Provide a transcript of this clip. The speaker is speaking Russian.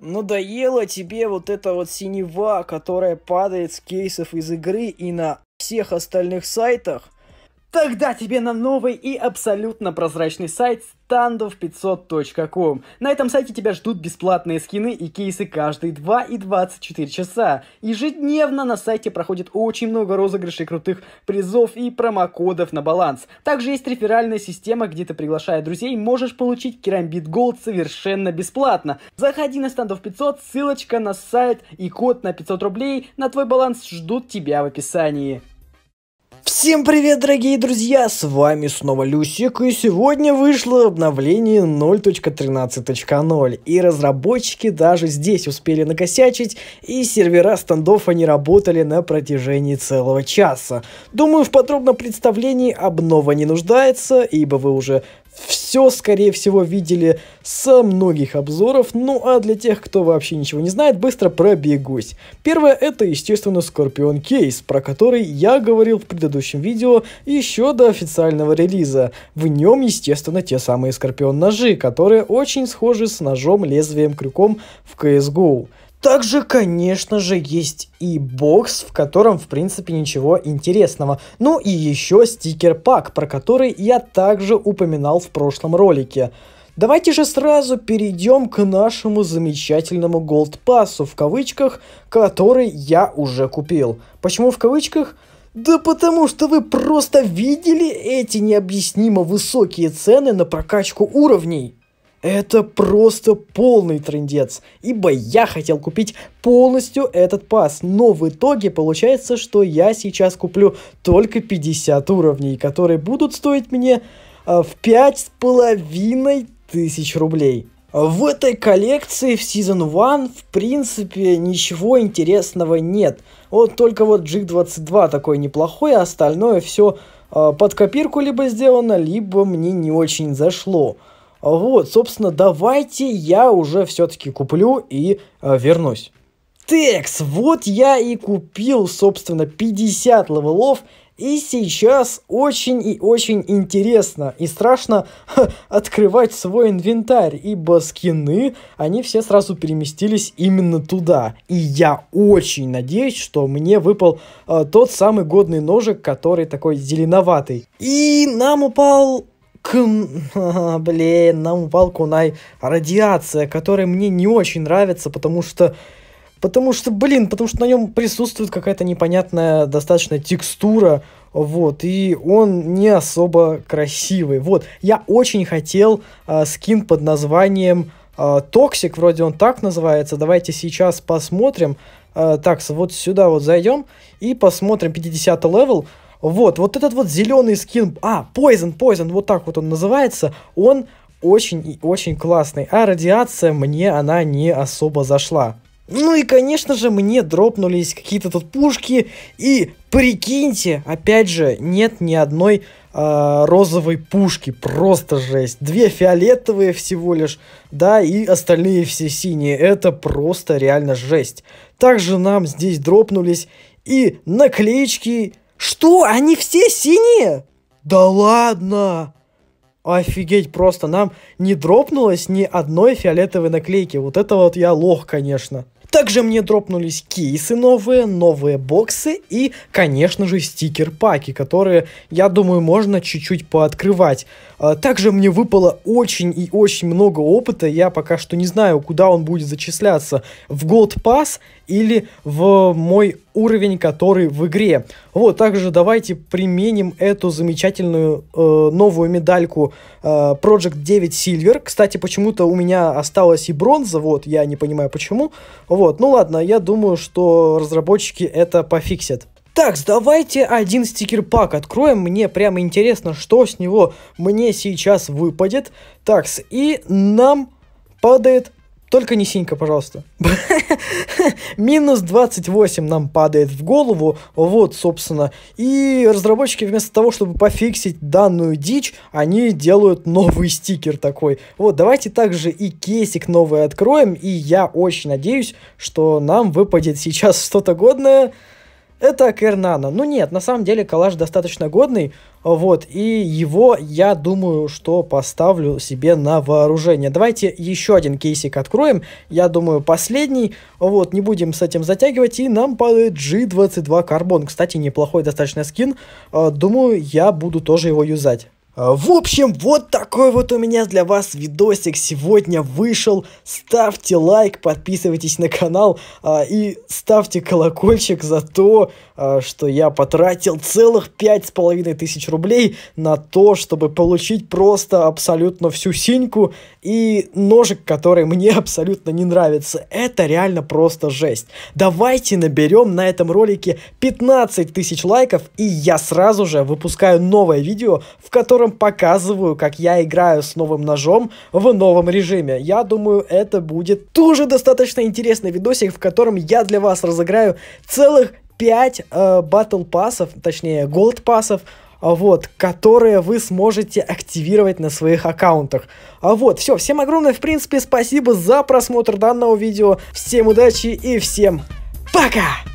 Надоело тебе вот эта вот синева, которая падает с кейсов из игры и на всех остальных сайтах? Тогда тебе на новый и абсолютно прозрачный сайт standoff500.com. На этом сайте тебя ждут бесплатные скины и кейсы каждые 2 и 24 часа. Ежедневно на сайте проходит очень много розыгрышей крутых призов и промокодов на баланс. Также есть реферальная система, где ты, приглашая друзей, можешь получить керамбит голд совершенно бесплатно. Заходи на standoff500, ссылочка на сайт и код на 500 рублей на твой баланс ждут тебя в описании. Всем привет, дорогие друзья, с вами снова Люсик, и сегодня вышло обновление 0.13.0, и разработчики даже здесь успели накосячить, и сервера стендов они работали на протяжении целого часа. Думаю, в подробном представлении обнова не нуждается, ибо вы уже все, скорее всего, видели со многих обзоров, ну а для тех, кто вообще ничего не знает, быстро пробегусь. Первое это, естественно, Scorpion Case, про который я говорил в предыдущем видео еще до официального релиза. В нем, естественно, те самые Scorpion ножи, которые очень схожи с ножом, лезвием, крюком в CSGO. Также, конечно же, есть и бокс, в котором, в принципе, ничего интересного. Ну и еще стикер-пак, про который я также упоминал в прошлом ролике. Давайте же сразу перейдем к нашему замечательному Gold Pass, в кавычках, который я уже купил. Почему в кавычках? Да потому что вы просто видели эти необъяснимо высокие цены на прокачку уровней. Это просто полный трендец, ибо я хотел купить полностью этот пас, но в итоге получается, что я сейчас куплю только 50 уровней, которые будут стоить мне а, в пять с половиной тысяч рублей. В этой коллекции в Season 1 в принципе ничего интересного нет. Вот только вот G22 такой неплохой, а остальное все э, а, под копирку либо сделано, либо мне не очень зашло. Вот, собственно, давайте я уже все-таки куплю и э, вернусь. Текс, вот я и купил, собственно, 50 левелов, и сейчас очень и очень интересно и страшно ха, открывать свой инвентарь, ибо скины, они все сразу переместились именно туда. И я очень надеюсь, что мне выпал э, тот самый годный ножик, который такой зеленоватый. И нам упал к... Блин, нам упал кунай. Радиация, которая мне не очень нравится, потому что... Потому что, блин, потому что на нем присутствует какая-то непонятная достаточно текстура, вот, и он не особо красивый. Вот, я очень хотел э, скин под названием э, Токсик, вроде он так называется, давайте сейчас посмотрим. Э, а, так, вот сюда вот зайдем и посмотрим 50 левел. Вот, вот этот вот зеленый скин, а, Poison, Poison, вот так вот он называется, он очень и очень классный, а радиация мне она не особо зашла. Ну и, конечно же, мне дропнулись какие-то тут пушки, и прикиньте, опять же, нет ни одной э, розовой пушки, просто жесть. Две фиолетовые всего лишь, да, и остальные все синие, это просто реально жесть. Также нам здесь дропнулись и наклеечки, что? Они все синие? Да ладно! Офигеть, просто нам не дропнулось ни одной фиолетовой наклейки. Вот это вот я лох, конечно. Также мне дропнулись кейсы новые, новые боксы и, конечно же, стикер-паки, которые, я думаю, можно чуть-чуть пооткрывать. А, также мне выпало очень и очень много опыта, я пока что не знаю, куда он будет зачисляться, в Gold Pass или в мой уровень, который в игре. Вот, также давайте применим эту замечательную э, новую медальку э, Project 9 Silver. Кстати, почему-то у меня осталась и бронза, вот, я не понимаю почему. Вот, ну ладно, я думаю, что разработчики это пофиксят. Так, давайте один стикер-пак откроем. Мне прямо интересно, что с него мне сейчас выпадет. Такс, и нам падает только не синька, пожалуйста. Минус 28 нам падает в голову. Вот, собственно. И разработчики вместо того, чтобы пофиксить данную дичь, они делают новый стикер такой. Вот, давайте также и кейсик новый откроем. И я очень надеюсь, что нам выпадет сейчас что-то годное это Кернана. Ну нет, на самом деле коллаж достаточно годный, вот, и его, я думаю, что поставлю себе на вооружение. Давайте еще один кейсик откроем, я думаю, последний, вот, не будем с этим затягивать, и нам падает G22 Carbon, кстати, неплохой достаточно скин, а, думаю, я буду тоже его юзать. А, в общем, вот такой вот у меня для вас видосик сегодня вышел. Ставьте лайк, подписывайтесь на канал э, и ставьте колокольчик за то, э, что я потратил целых пять с половиной тысяч рублей на то, чтобы получить просто абсолютно всю синьку и ножик, который мне абсолютно не нравится. Это реально просто жесть. Давайте наберем на этом ролике 15 тысяч лайков и я сразу же выпускаю новое видео, в котором котором показываю, как я играю с новым ножом в новом режиме. Я думаю, это будет тоже достаточно интересный видосик, в котором я для вас разыграю целых 5 э, батл пассов, точнее голд пассов, а, вот, которые вы сможете активировать на своих аккаунтах. А вот, все, всем огромное, в принципе, спасибо за просмотр данного видео, всем удачи и всем пока!